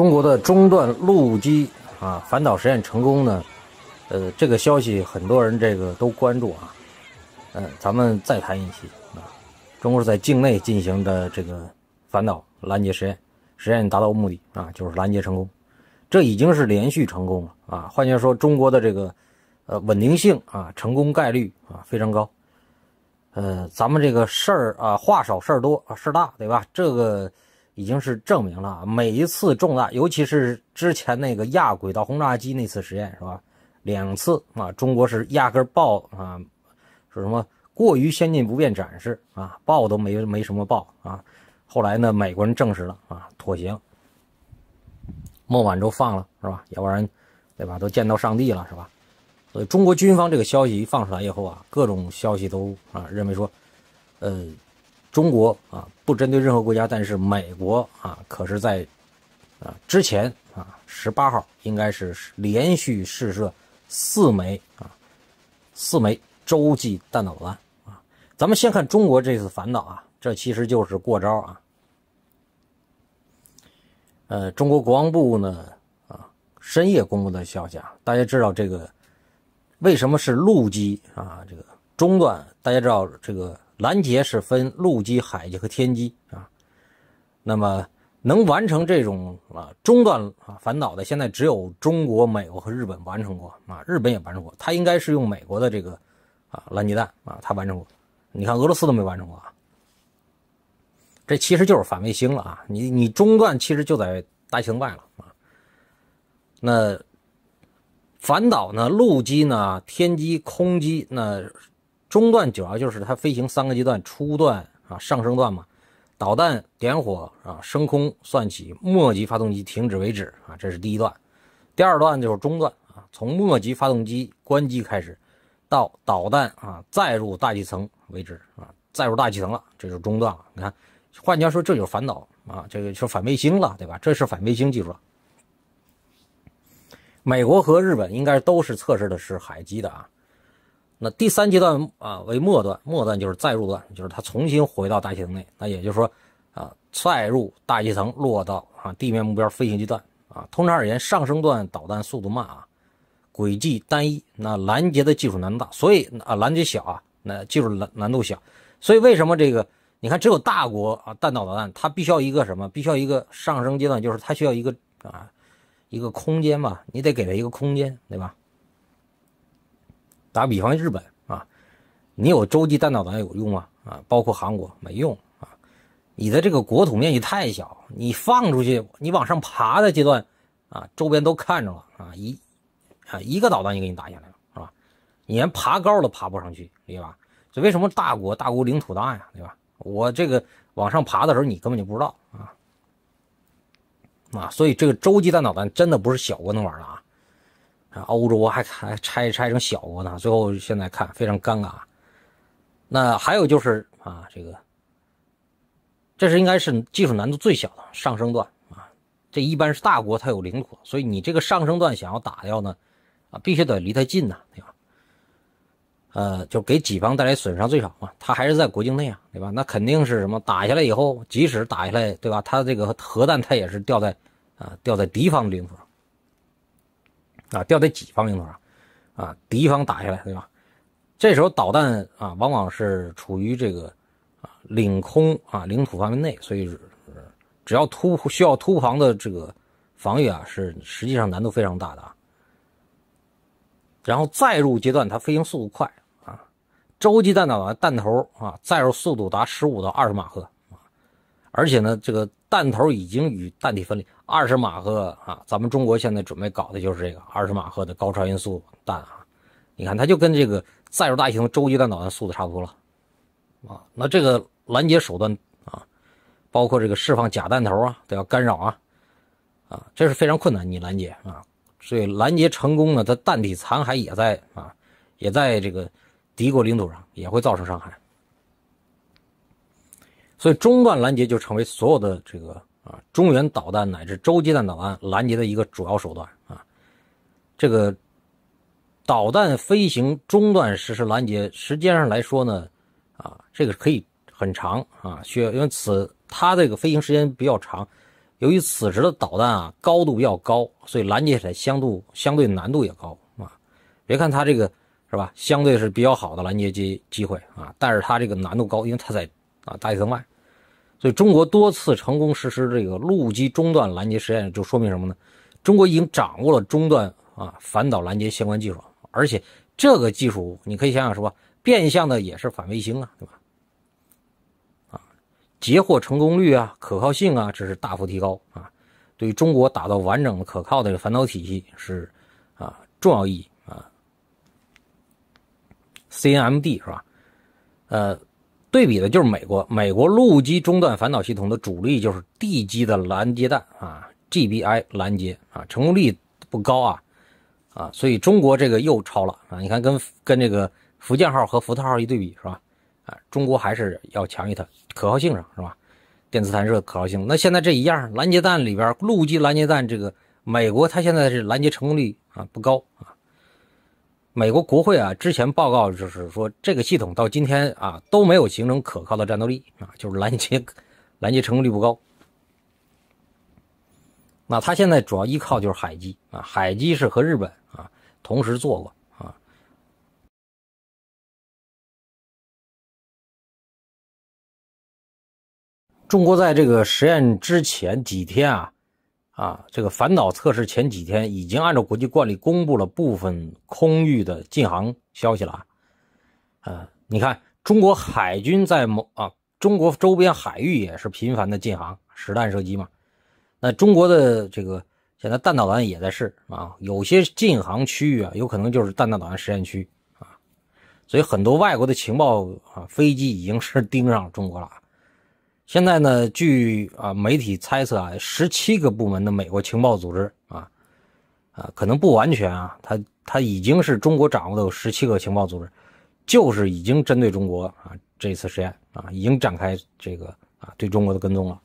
中国的中段陆基啊反导实验成功呢，呃，这个消息很多人这个都关注啊，呃，咱们再谈一期啊，中国是在境内进行的这个反导拦截实验，实验达到目的啊，就是拦截成功，这已经是连续成功了啊，换句话说，中国的这个呃稳定性啊，成功概率啊非常高，呃，咱们这个事儿啊，话少事儿多啊，事儿大对吧？这个。已经是证明了，每一次重大，尤其是之前那个亚轨道轰炸机那次实验，是吧？两次啊，中国是压根报爆啊，说什么过于先进不便展示啊，爆都没没什么爆啊。后来呢，美国人证实了啊，妥协，孟晚舟放了，是吧？要不然，对吧？都见到上帝了，是吧？所以中国军方这个消息一放出来以后啊，各种消息都啊，认为说，呃。中国啊，不针对任何国家，但是美国啊，可是在啊之前啊，十八号应该是连续试射四枚啊，四枚洲际导弹弹啊。咱们先看中国这次反导啊，这其实就是过招啊。呃，中国国防部呢啊深夜公布的消息啊，大家知道这个为什么是陆基啊这个中断？大家知道这个。拦截是分陆基、海基和天基啊，那么能完成这种啊中段啊反导的，现在只有中国、美国和日本完成过啊，日本也完成过，它应该是用美国的这个啊拦截弹啊，它完成过。你看俄罗斯都没完成过啊，这其实就是反卫星了啊。你你中段其实就在大气层外了啊。那反导呢？陆基呢？天基、空基那？中段主要就是它飞行三个阶段，初段啊上升段嘛，导弹点火啊升空算起，末级发动机停止为止啊，这是第一段。第二段就是中段啊，从末级发动机关机开始，到导弹啊再入大气层为止啊，再入大气层了，这就中段了。你看，换句话说，这就是反导啊，这个是反卫星了，对吧？这是反卫星技术。美国和日本应该都是测试的是海基的啊。那第三阶段啊为末段，末段就是再入段，就是它重新回到大气层内。那也就是说，啊再入大气层落到啊地面目标飞行阶段啊。通常而言，上升段导弹速度慢啊，轨迹单一，那拦截的技术难度大，所以啊拦截小啊，那技术难难度小。所以为什么这个？你看，只有大国啊弹道导弹，它必须要一个什么？必须要一个上升阶段，就是它需要一个啊一个空间吧，你得给它一个空间，对吧？打比方日本啊，你有洲际弹导弹有用吗？啊，包括韩国没用啊，你的这个国土面积太小，你放出去，你往上爬的阶段啊，周边都看着了啊，一啊一个导弹就给你打下来了，是吧？你连爬高都爬不上去，对吧？所以为什么大国大国领土大呀，对吧？我这个往上爬的时候你根本就不知道啊啊，所以这个洲际弹导弹真的不是小国能玩的啊。啊，欧洲还还拆拆成小国呢，最后现在看非常尴尬。那还有就是啊，这个这是应该是技术难度最小的上升段啊，这一般是大国它有领土，所以你这个上升段想要打掉呢，啊，必须得离它近呐，对吧？呃，就给己方带来损伤最少嘛，它还是在国境内啊，对吧？那肯定是什么打下来以后，即使打下来，对吧？它这个核弹它也是掉在啊掉在敌方领土。上。啊，掉在己方领土上，啊，敌方打下来，对吧？这时候导弹啊，往往是处于这个啊领空啊领土范围内，所以只要突需要突防的这个防御啊，是实际上难度非常大的。啊。然后再入阶段，它飞行速度快啊，洲际弹导弹头啊，再入速度达十五到二十马赫啊，而且呢，这个。弹头已经与弹体分离，二十马赫啊！咱们中国现在准备搞的就是这个二十马赫的高超音速弹啊。你看，它就跟这个载入大型洲际导弹的速度差不多了，啊，那这个拦截手段啊，包括这个释放假弹头啊，都要干扰啊，啊，这是非常困难你拦截啊，所以拦截成功了，它弹体残骸也在啊，也在这个敌国领土上，也会造成伤害。所以，中段拦截就成为所有的这个啊，中原导弹乃至洲际弹导弹拦截的一个主要手段啊。这个导弹飞行中段实施拦截，时间上来说呢，啊，这个可以很长啊，需要因为此它这个飞行时间比较长，由于此时的导弹啊高度比较高，所以拦截起来相对相对难度也高啊。别看它这个是吧，相对是比较好的拦截机机会啊，但是它这个难度高，因为它在。啊，大气层外，所以中国多次成功实施这个陆基中段拦截实验，就说明什么呢？中国已经掌握了中段啊反导拦截相关技术，而且这个技术你可以想想是吧？变相的也是反卫星啊，对吧？啊，截获成功率啊，可靠性啊，这是大幅提高啊，对中国打造完整的可靠的反导体系是啊重要意义啊。CNMD 是吧？呃。对比的就是美国，美国陆基中段反导系统的主力就是地基的拦截弹啊，GBI 拦截啊，成功率不高啊，啊，所以中国这个又超了啊，你看跟跟这个福建号和福特号一对比是吧，啊，中国还是要强于它可靠性上是吧？电磁弹射可靠性，那现在这一样拦截弹里边，陆基拦截弹这个美国它现在是拦截成功率啊不高啊。美国国会啊，之前报告就是说，这个系统到今天啊都没有形成可靠的战斗力啊，就是拦截 拦截成功率不高。那他现在主要依靠就是海基啊，海基是和日本啊同时做过啊。中国在这个实验之前几天啊。啊，这个反导测试前几天已经按照国际惯例公布了部分空域的禁航消息了。啊，你看，中国海军在某啊中国周边海域也是频繁的禁航、实弹射击嘛。那中国的这个现在弹道导弹也在试啊，有些禁航区域啊，有可能就是弹道导弹实验区啊。所以很多外国的情报啊飞机已经是盯上中国了。现在呢，据啊媒体猜测啊，十七个部门的美国情报组织啊，啊，可能不完全啊，他他已经是中国掌握的有十七个情报组织，就是已经针对中国啊，这次实验啊，已经展开这个啊，对中国的跟踪了，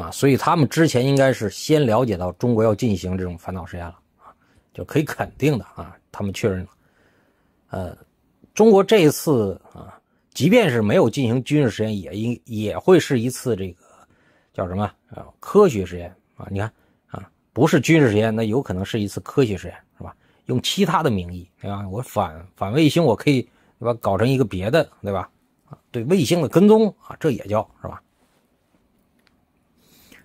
啊，所以他们之前应该是先了解到中国要进行这种反导实验了啊，就可以肯定的啊，他们确认了，呃，中国这一次啊。即便是没有进行军事实验，也应也会是一次这个叫什么啊？科学实验啊！你看啊，不是军事实验，那有可能是一次科学实验，是吧？用其他的名义对吧？我反反卫星，我可以对吧？搞成一个别的对吧？啊，对卫星的跟踪啊，这也叫是吧？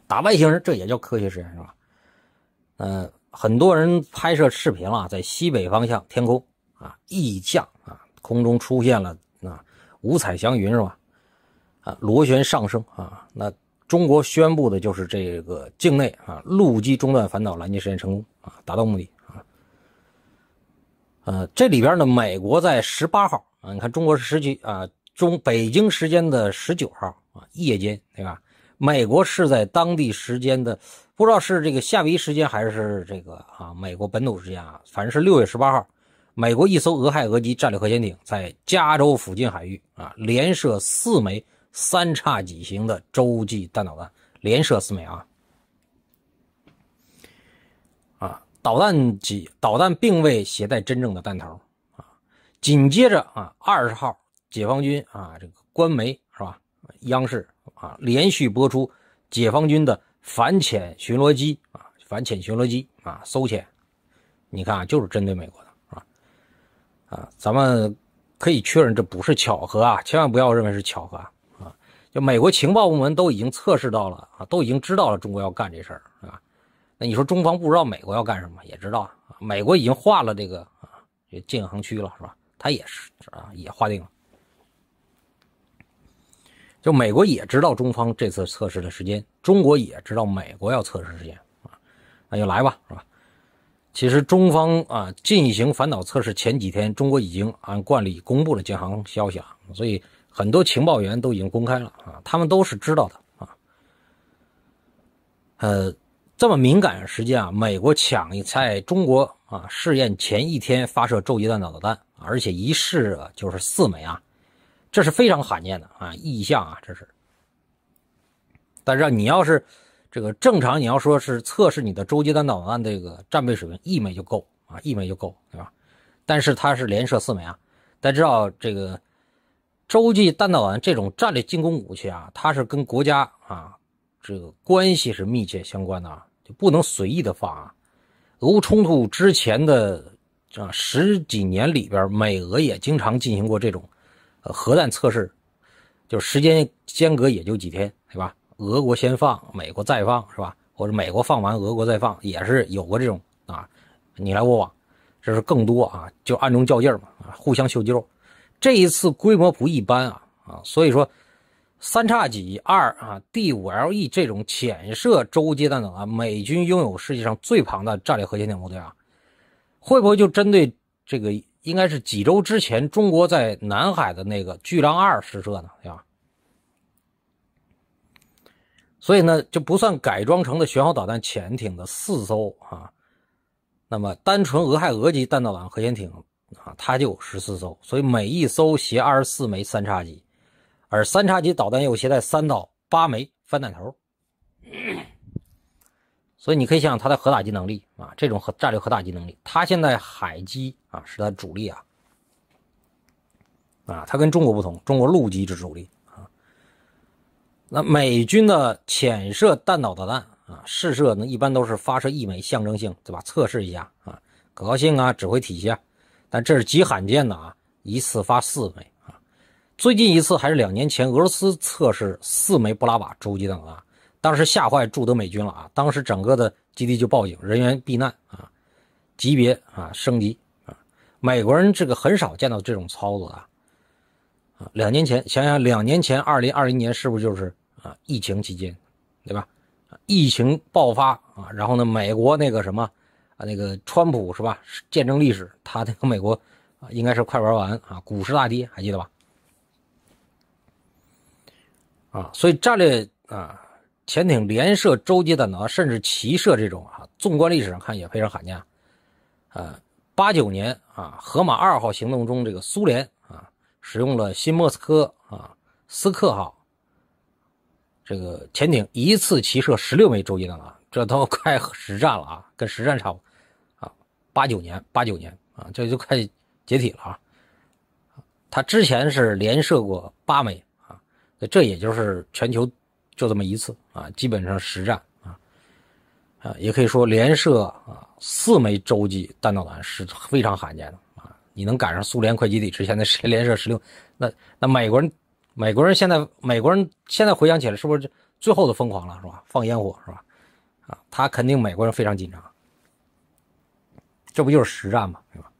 打外星人这也叫科学实验是吧？嗯，很多人拍摄视频了，在西北方向天空啊，异象啊，空中出现了。五彩祥云是吧？啊，螺旋上升啊！那中国宣布的就是这个境内啊，陆基中段反导拦截实验成功啊，达到目的啊。呃，这里边呢，美国在十八号啊，你看中国是十区啊，中北京时间的十九号啊，夜间对吧？美国是在当地时间的，不知道是这个夏威夷时间还是这个啊，美国本土时间啊，反正是六月十八号。美国一艘俄亥俄级战略核潜艇在加州附近海域啊，连射四枚三叉戟型的洲际弹导弹，连射四枚啊啊！导弹机导弹并未携带真正的弹头啊。紧接着啊，二十号解放军啊，这个官媒是吧？央视啊，连续播出解放军的反潜巡逻机啊，反潜巡逻机啊，搜潜。你看啊，就是针对美国的。啊，咱们可以确认这不是巧合啊，千万不要认为是巧合啊！就美国情报部门都已经测试到了啊，都已经知道了中国要干这事儿，啊。那你说中方不知道美国要干什么？也知道啊，美国已经划了这个啊禁航区了，是吧？他也是啊，也划定了。就美国也知道中方这次测试的时间，中国也知道美国要测试时间啊，那就来吧，是吧？其实中方啊进行反导测试前几天，中国已经按惯例公布了建行消息啊，所以很多情报员都已经公开了啊，他们都是知道的啊。呃，这么敏感时间啊，美国抢在中国啊试验前一天发射洲际弹道导弹，而且一试就是四枚啊，这是非常罕见的啊意向啊，这是。但是你要是。这个正常，你要说是测试你的洲际弹道导弹这个战备水平，一枚就够啊，一枚就够，对吧？但是它是连射四枚啊。大家知道这个洲际弹道导弹这种战略进攻武器啊，它是跟国家啊这个关系是密切相关的啊，就不能随意的放。啊。俄乌冲突之前的啊十几年里边，美俄也经常进行过这种核弹测试，就是时间间隔也就几天，对吧？俄国先放，美国再放，是吧？或者美国放完，俄国再放，也是有过这种啊，你来我往，这是更多啊，就暗中较劲嘛，啊，互相秀肌肉。这一次规模不一般啊啊，所以说三叉戟二啊，D 五 LE 这种潜射洲际弹道啊，美军拥有世界上最庞大的战略核潜艇部队啊，会不会就针对这个？应该是几周之前，中国在南海的那个巨浪二试射呢，对吧？所以呢，就不算改装成的巡航导弹潜艇的四艘啊，那么单纯俄亥俄级弹道导弹核潜艇啊，它就十四艘，所以每一艘携二十四枚三叉戟，而三叉戟导弹又携带三到八枚翻弹头，所以你可以想想它的核打击能力啊，这种核战略核打击能力，它现在海基啊是它的主力啊，啊，它跟中国不同，中国陆基是主力。那美军的潜射弹道导弹啊，试射呢一般都是发射一枚象征性，对吧？测试一下啊可靠性啊指挥体系啊，但这是极罕见的啊，一次发四枚啊。最近一次还是两年前俄罗斯测试四枚布拉瓦洲际弹啊，当时吓坏驻德美军了啊，当时整个的基地就报警，人员避难啊，级别啊升级啊，美国人这个很少见到这种操作啊。啊，两年前想想，两年前，二零二零年是不是就是啊疫情期间，对吧？疫情爆发啊，然后呢，美国那个什么啊，那个川普是吧？见证历史，他那个美国啊，应该是快玩完啊，股市大跌，还记得吧？啊，所以战略啊，潜艇连射洲际弹道，甚至齐射这种啊，纵观历史上看也非常罕见。呃，八九年啊，河马二号行动中，这个苏联。使用了新莫斯科啊，斯克号。这个潜艇一次齐射十六枚洲际弹啊，这都快 实战了啊，跟实战差不多啊。八九年，八九年啊，这就快解体了啊。他之前是连射过八枚啊，这也就是全球就这么一次啊，基本上实战啊啊，也可以说连射啊四枚洲际弹道弹是非常罕见的。你能赶上苏联快基地之前在谁连射十六？那那美国人，美国人现在美国人现在回想起来，是不是最后的疯狂了，是吧？放烟火是吧？啊，他肯定美国人非常紧张，这不就是实战吗？对吧？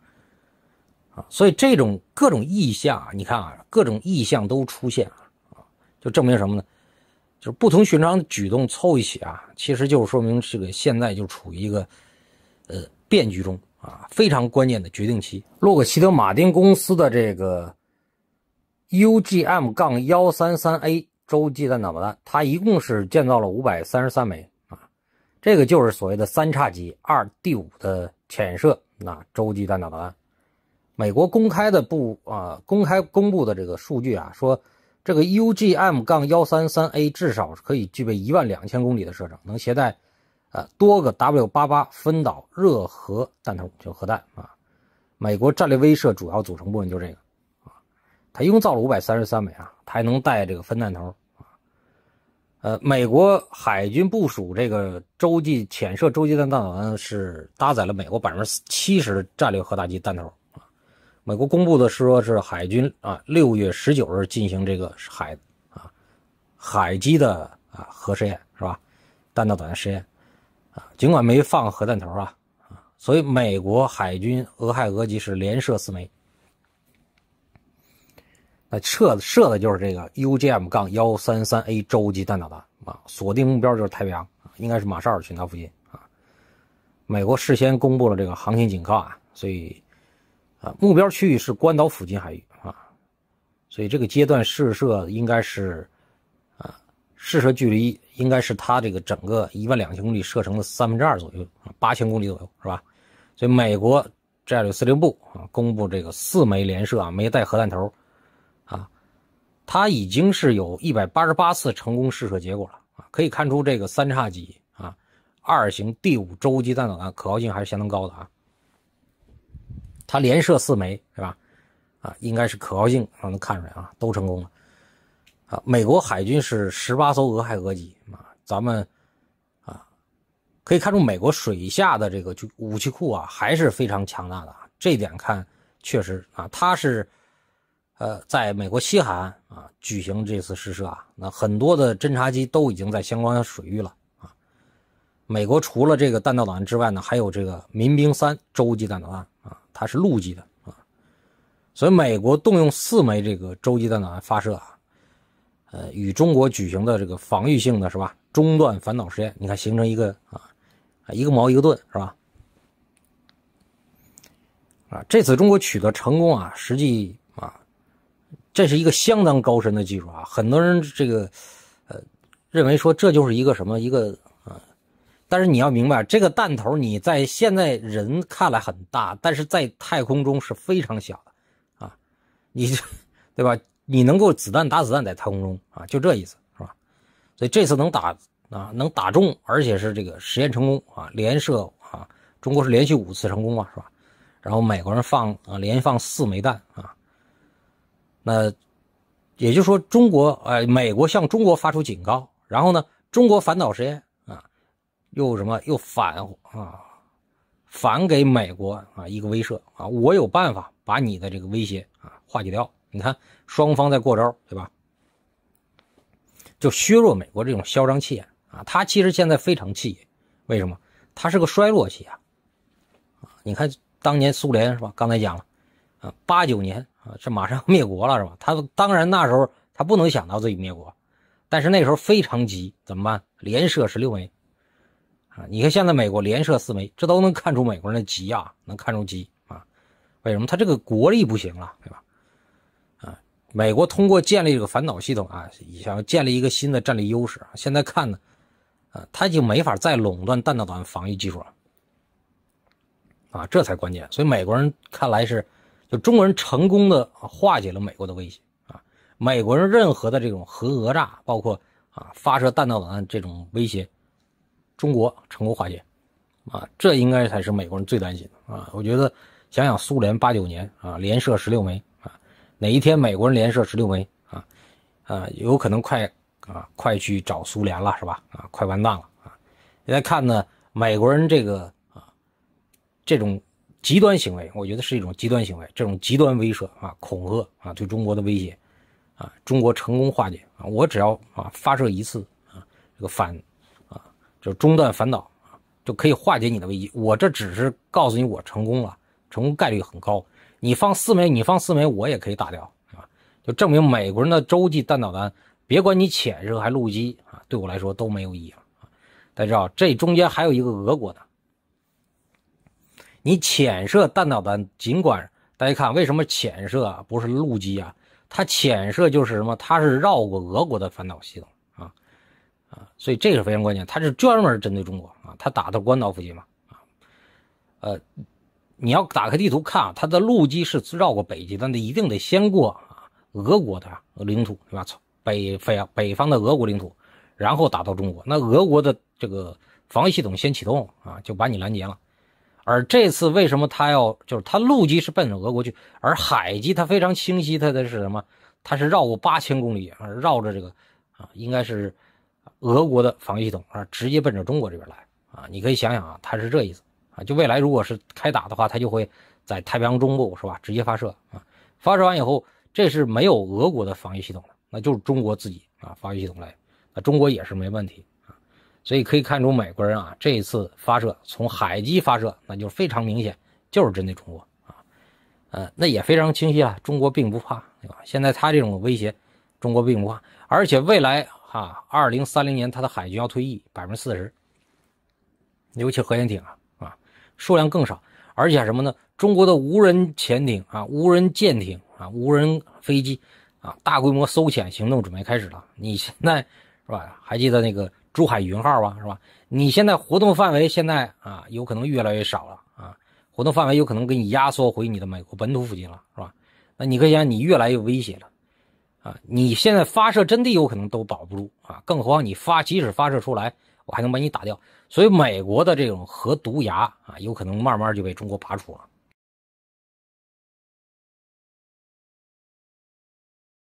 啊，所以这种各种意向，你看啊，各种意向都出现啊，就证明什么呢？就是不同寻常的举动凑一起啊，其实就是说明这个现在就处于一个呃变局中。啊，非常关键的决定期。洛克希德马丁公司的这个 UGM-133A 洲际弹道导弹，它一共是建造了五百三十三枚啊。这个就是所谓的“三叉戟二 D 五”的潜射那洲际弹道导弹。美国公开的布啊，公开公布的这个数据啊，说这个 UGM-133A 至少可以具备一万两千公里的射程，能携带。啊，多个 W 八八分导热核弹头，就核弹啊，美国战略威慑主要组成部分就这个啊，它一共造了五百三十三枚啊，它还能带这个分弹头啊。呃，美国海军部署这个洲际潜射洲际弹道导弹是搭载了美国百分之七十战略核打击弹头啊。美国公布的是说是海军啊，六月十九日进行这个海啊海基的啊核试验是吧？弹道导弹试验。尽管没放核弹头啊，啊，所以美国海军俄亥俄级是连射四枚，那射射的就是这个 UGM-133A 杠洲际弹导弹啊，锁定目标就是太平洋，应该是马绍尔群岛附近啊。美国事先公布了这个航行警告啊，所以啊，目标区域是关岛附近海域啊，所以这个阶段试射应该是。试射距离应该是它这个整个一万两千公里射程的三分之二左右，啊，八千公里左右是吧？所以美国战略司令部啊，公布这个四枚连射啊，没带核弹头，啊，它已经是有一百八十八次成功试射结果了啊，可以看出这个三叉戟啊，二型第五洲际弹道导弹可靠性还是相当高的啊。它连射四枚对吧？啊，应该是可靠性，啊，能看出来啊，都成功了。啊，美国海军是十八艘俄亥俄级啊，咱们啊可以看出，美国水下的这个武器库啊还是非常强大的。这点看确实啊，它是呃，在美国西海岸啊举行这次试射啊，那很多的侦察机都已经在相关的水域了啊。美国除了这个弹道导弹之外呢，还有这个民兵三洲际弹道弹啊，它是陆基的啊，所以美国动用四枚这个洲际弹道弹发射啊。呃，与中国举行的这个防御性的是吧？中断反导实验，你看形成一个啊，啊一个矛一个盾是吧？啊，这次中国取得成功啊，实际啊，这是一个相当高深的技术啊。很多人这个呃认为说这就是一个什么一个啊，但是你要明白，这个弹头你在现在人看来很大，但是在太空中是非常小的啊，你对吧？你能够子弹打子弹在太空中啊，就这意思，是吧？所以这次能打啊，能打中，而且是这个实验成功啊，连射啊，中国是连续五次成功嘛，是吧？然后美国人放啊，连放四枚弹啊，那也就是说，中国呃，美国向中国发出警告，然后呢，中国反导实验啊，又什么又反啊，反给美国啊一个威慑啊，我有办法把你的这个威胁啊化解掉。你看，双方在过招，对吧？就削弱美国这种嚣张气焰啊！他其实现在非常气为什么？他是个衰落期啊！啊，你看当年苏联是吧？刚才讲了啊，八九年啊，这马上灭国了是吧？他当然那时候他不能想到自己灭国，但是那时候非常急，怎么办？连射十六枚啊！你看现在美国连射四枚，这都能看出美国人的急啊，能看出急啊！为什么？他这个国力不行了，对吧？美国通过建立这个反导系统啊，想要建立一个新的战略优势啊。现在看呢，啊，他已经没法再垄断弹道导弹防御技术了，啊，这才关键。所以美国人看来是，就中国人成功的化解了美国的威胁啊。美国人任何的这种核讹诈，包括啊发射弹道导弹这种威胁，中国成功化解，啊，这应该才是美国人最担心的啊。我觉得想想苏联八九年啊，连射十六枚。哪一天美国人连射十六枚啊，啊，有可能快啊，快去找苏联了是吧？啊，快完蛋了啊！现在看呢，美国人这个啊，这种极端行为，我觉得是一种极端行为，这种极端威慑啊，恐吓啊，对中国的威胁啊，中国成功化解啊。我只要啊发射一次啊，这个反啊就中断反导就可以化解你的危机。我这只是告诉你，我成功了，成功概率很高。你放四枚，你放四枚，我也可以打掉，啊，就证明美国人的洲际弹导弹，别管你潜射还陆基啊，对我来说都没有意义。大家知道这中间还有一个俄国的，你潜射弹导弹，尽管大家看为什么潜射啊，不是陆基啊，它潜射就是什么，它是绕过俄国的反导系统啊啊，所以这个非常关键，它是专门针对中国啊，它打到关岛附近嘛啊，呃。你要打开地图看啊，它的路基是绕过北极，但那一定得先过啊俄国的领土，对吧？北啊北方的俄国领土，然后打到中国。那俄国的这个防御系统先启动啊，就把你拦截了。而这次为什么他要就是他陆基是奔着俄国去，而海基它非常清晰，它的是什么？它是绕过八千公里啊，绕着这个啊，应该是俄国的防御系统啊，直接奔着中国这边来啊。你可以想想啊，他是这意思。啊，就未来如果是开打的话，它就会在太平洋中部，是吧？直接发射啊，发射完以后，这是没有俄国的防御系统的，那就是中国自己啊防御系统来，那中国也是没问题啊。所以可以看出，美国人啊这一次发射从海基发射，那就非常明显，就是针对中国啊。呃，那也非常清晰啊，中国并不怕，对吧？现在他这种威胁，中国并不怕，而且未来哈，二零三零年他的海军要退役百分之四十，尤其核潜艇啊。数量更少，而且什么呢？中国的无人潜艇啊、无人舰艇啊、无人飞机啊，大规模搜潜行动准备开始了。你现在是吧？还记得那个珠海云号吧？是吧？你现在活动范围现在啊，有可能越来越少了啊，活动范围有可能给你压缩回你的美国本土附近了，是吧？那你可以想，你越来越危险了啊！你现在发射阵地有可能都保不住啊，更何况你发，即使发射出来，我还能把你打掉。所以，美国的这种核毒牙啊，有可能慢慢就被中国拔除了。